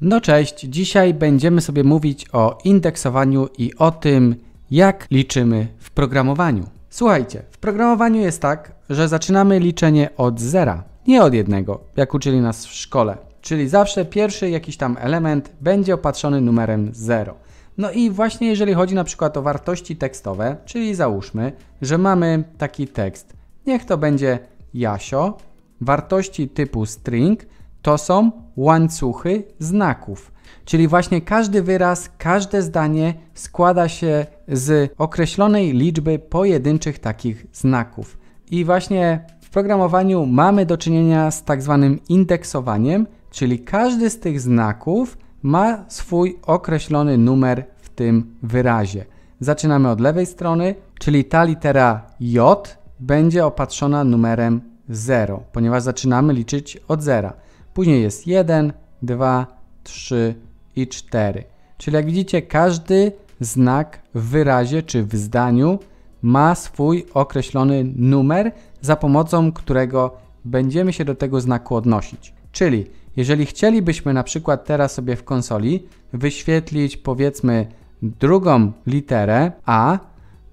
No cześć, dzisiaj będziemy sobie mówić o indeksowaniu i o tym, jak liczymy w programowaniu. Słuchajcie, w programowaniu jest tak, że zaczynamy liczenie od zera, nie od jednego, jak uczyli nas w szkole. Czyli zawsze pierwszy jakiś tam element będzie opatrzony numerem 0. No i właśnie jeżeli chodzi na przykład o wartości tekstowe, czyli załóżmy, że mamy taki tekst. Niech to będzie Jasio, wartości typu string, to są łańcuchy znaków. Czyli właśnie każdy wyraz, każde zdanie składa się z określonej liczby pojedynczych takich znaków. I właśnie w programowaniu mamy do czynienia z tak zwanym indeksowaniem, czyli każdy z tych znaków ma swój określony numer w tym wyrazie. Zaczynamy od lewej strony, czyli ta litera J będzie opatrzona numerem 0, ponieważ zaczynamy liczyć od zera. Później jest 1, 2, 3 i 4. Czyli jak widzicie, każdy znak w wyrazie czy w zdaniu ma swój określony numer, za pomocą którego będziemy się do tego znaku odnosić. Czyli jeżeli chcielibyśmy na przykład teraz sobie w konsoli wyświetlić powiedzmy drugą literę A,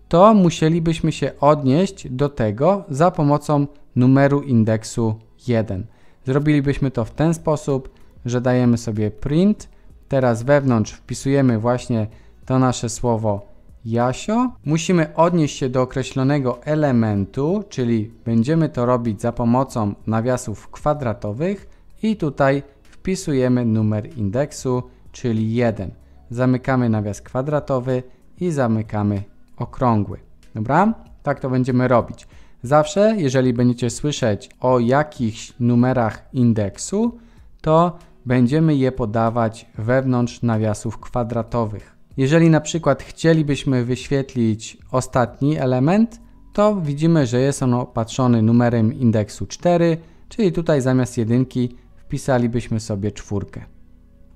to musielibyśmy się odnieść do tego za pomocą numeru indeksu 1. Zrobilibyśmy to w ten sposób, że dajemy sobie print, teraz wewnątrz wpisujemy właśnie to nasze słowo Jasio. Musimy odnieść się do określonego elementu, czyli będziemy to robić za pomocą nawiasów kwadratowych i tutaj wpisujemy numer indeksu, czyli 1. Zamykamy nawias kwadratowy i zamykamy okrągły. Dobra? Tak to będziemy robić. Zawsze, jeżeli będziecie słyszeć o jakichś numerach indeksu, to będziemy je podawać wewnątrz nawiasów kwadratowych. Jeżeli na przykład chcielibyśmy wyświetlić ostatni element, to widzimy, że jest on opatrzony numerem indeksu 4, czyli tutaj zamiast jedynki wpisalibyśmy sobie czwórkę.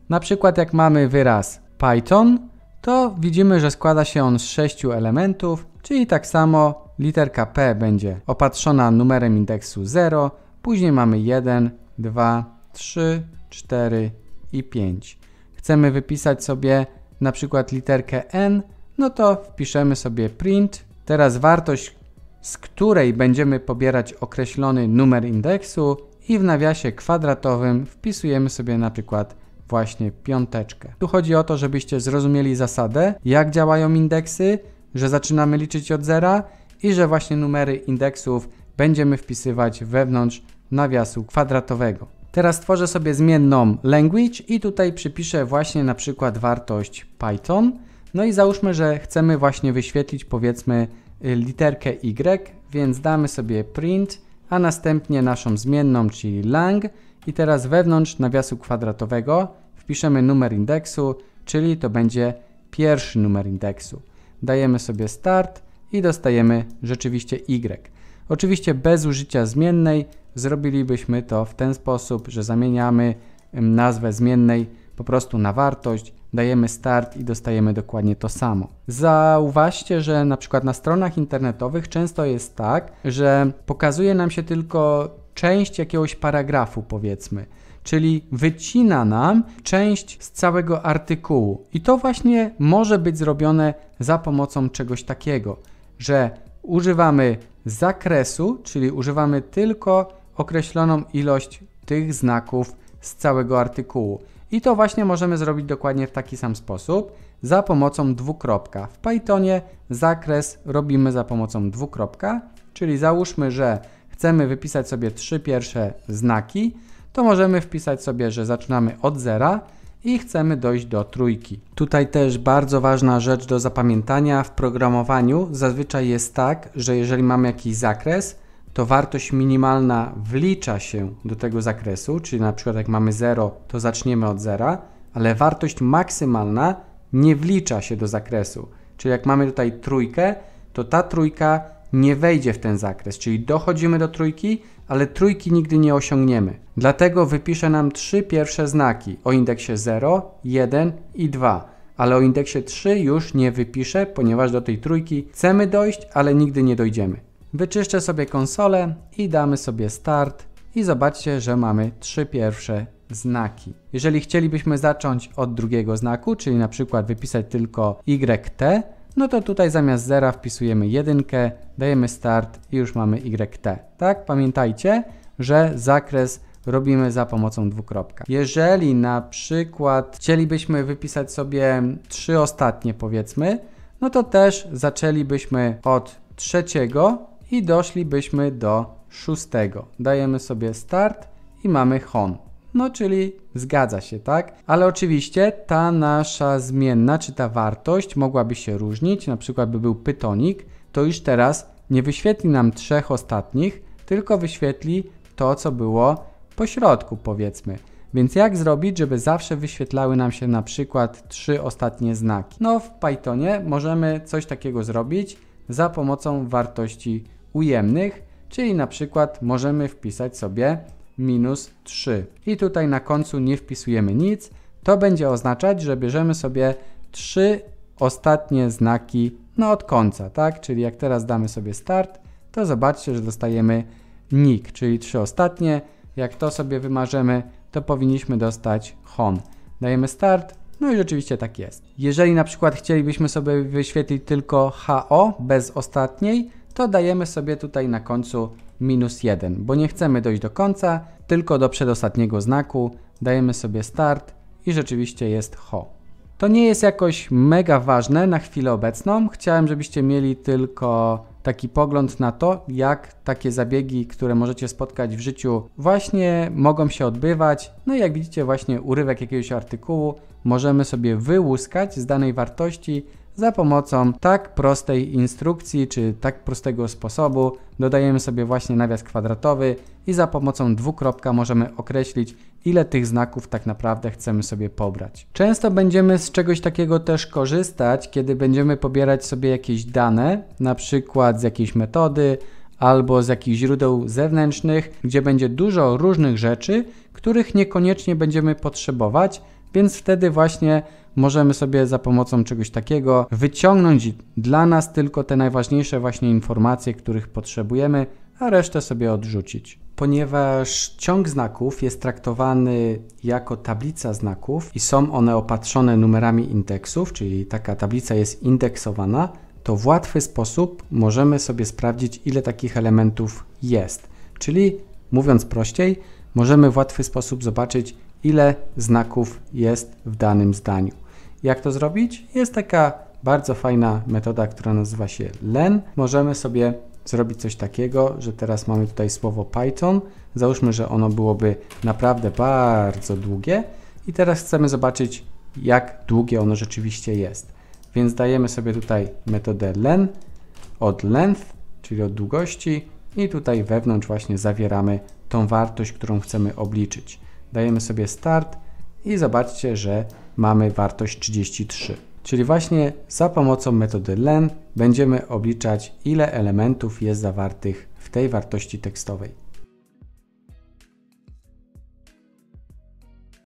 Na przykład jak mamy wyraz Python, to widzimy, że składa się on z sześciu elementów, Czyli tak samo literka P będzie opatrzona numerem indeksu 0, później mamy 1, 2, 3, 4 i 5. Chcemy wypisać sobie na przykład literkę N, no to wpiszemy sobie print. Teraz wartość, z której będziemy pobierać określony numer indeksu i w nawiasie kwadratowym wpisujemy sobie na przykład właśnie piąteczkę. Tu chodzi o to, żebyście zrozumieli zasadę, jak działają indeksy, że zaczynamy liczyć od zera i że właśnie numery indeksów będziemy wpisywać wewnątrz nawiasu kwadratowego. Teraz tworzę sobie zmienną language i tutaj przypiszę właśnie na przykład wartość Python. No i załóżmy, że chcemy właśnie wyświetlić powiedzmy literkę Y, więc damy sobie print, a następnie naszą zmienną, czyli lang i teraz wewnątrz nawiasu kwadratowego wpiszemy numer indeksu, czyli to będzie pierwszy numer indeksu dajemy sobie start i dostajemy rzeczywiście Y. Oczywiście bez użycia zmiennej zrobilibyśmy to w ten sposób, że zamieniamy nazwę zmiennej po prostu na wartość, dajemy start i dostajemy dokładnie to samo. Zauważcie, że na przykład na stronach internetowych często jest tak, że pokazuje nam się tylko część jakiegoś paragrafu, powiedzmy. Czyli wycina nam część z całego artykułu. I to właśnie może być zrobione za pomocą czegoś takiego, że używamy zakresu, czyli używamy tylko określoną ilość tych znaków z całego artykułu. I to właśnie możemy zrobić dokładnie w taki sam sposób za pomocą dwukropka. W Pythonie zakres robimy za pomocą dwukropka, czyli załóżmy, że chcemy wypisać sobie trzy pierwsze znaki, to możemy wpisać sobie, że zaczynamy od zera i chcemy dojść do trójki. Tutaj też bardzo ważna rzecz do zapamiętania w programowaniu zazwyczaj jest tak, że jeżeli mamy jakiś zakres, to wartość minimalna wlicza się do tego zakresu, czyli na przykład jak mamy 0, to zaczniemy od zera, ale wartość maksymalna nie wlicza się do zakresu. Czyli jak mamy tutaj trójkę, to ta trójka nie wejdzie w ten zakres, czyli dochodzimy do trójki, ale trójki nigdy nie osiągniemy. Dlatego wypiszę nam trzy pierwsze znaki o indeksie 0, 1 i 2 ale o indeksie 3 już nie wypiszę, ponieważ do tej trójki chcemy dojść, ale nigdy nie dojdziemy. Wyczyszczę sobie konsolę i damy sobie start i zobaczcie, że mamy trzy pierwsze znaki. Jeżeli chcielibyśmy zacząć od drugiego znaku, czyli na przykład wypisać tylko YT, no to tutaj zamiast zera wpisujemy jedynkę, dajemy start i już mamy YT. Tak, pamiętajcie, że zakres robimy za pomocą dwukropka. Jeżeli na przykład chcielibyśmy wypisać sobie trzy ostatnie powiedzmy, no to też zaczęlibyśmy od trzeciego i doszlibyśmy do szóstego. Dajemy sobie start i mamy home. No czyli zgadza się, tak? Ale oczywiście ta nasza zmienna, czy ta wartość mogłaby się różnić, na przykład by był pytonik, to już teraz nie wyświetli nam trzech ostatnich, tylko wyświetli to, co było po środku, powiedzmy. Więc jak zrobić, żeby zawsze wyświetlały nam się na przykład trzy ostatnie znaki? No w Pythonie możemy coś takiego zrobić za pomocą wartości ujemnych, czyli na przykład możemy wpisać sobie minus 3. I tutaj na końcu nie wpisujemy nic. To będzie oznaczać, że bierzemy sobie 3 ostatnie znaki no od końca, tak? Czyli jak teraz damy sobie start, to zobaczcie, że dostajemy nick, czyli trzy ostatnie. Jak to sobie wymarzymy, to powinniśmy dostać home. Dajemy start, no i rzeczywiście tak jest. Jeżeli na przykład chcielibyśmy sobie wyświetlić tylko HO bez ostatniej, to dajemy sobie tutaj na końcu minus 1, bo nie chcemy dojść do końca, tylko do przedostatniego znaku. Dajemy sobie start i rzeczywiście jest ho. To nie jest jakoś mega ważne na chwilę obecną. Chciałem, żebyście mieli tylko taki pogląd na to, jak takie zabiegi, które możecie spotkać w życiu, właśnie mogą się odbywać. No i jak widzicie, właśnie urywek jakiegoś artykułu możemy sobie wyłuskać z danej wartości za pomocą tak prostej instrukcji czy tak prostego sposobu dodajemy sobie właśnie nawias kwadratowy i za pomocą dwukropka możemy określić ile tych znaków tak naprawdę chcemy sobie pobrać. Często będziemy z czegoś takiego też korzystać, kiedy będziemy pobierać sobie jakieś dane, na przykład z jakiejś metody albo z jakichś źródeł zewnętrznych, gdzie będzie dużo różnych rzeczy, których niekoniecznie będziemy potrzebować, więc wtedy właśnie możemy sobie za pomocą czegoś takiego wyciągnąć dla nas tylko te najważniejsze właśnie informacje, których potrzebujemy, a resztę sobie odrzucić. Ponieważ ciąg znaków jest traktowany jako tablica znaków i są one opatrzone numerami indeksów, czyli taka tablica jest indeksowana, to w łatwy sposób możemy sobie sprawdzić, ile takich elementów jest. Czyli Mówiąc prościej, możemy w łatwy sposób zobaczyć, ile znaków jest w danym zdaniu. Jak to zrobić? Jest taka bardzo fajna metoda, która nazywa się len. Możemy sobie zrobić coś takiego, że teraz mamy tutaj słowo Python. Załóżmy, że ono byłoby naprawdę bardzo długie i teraz chcemy zobaczyć, jak długie ono rzeczywiście jest. Więc dajemy sobie tutaj metodę len od length, czyli od długości i tutaj wewnątrz właśnie zawieramy tą wartość, którą chcemy obliczyć. Dajemy sobie start i zobaczcie, że mamy wartość 33. Czyli właśnie za pomocą metody len będziemy obliczać ile elementów jest zawartych w tej wartości tekstowej.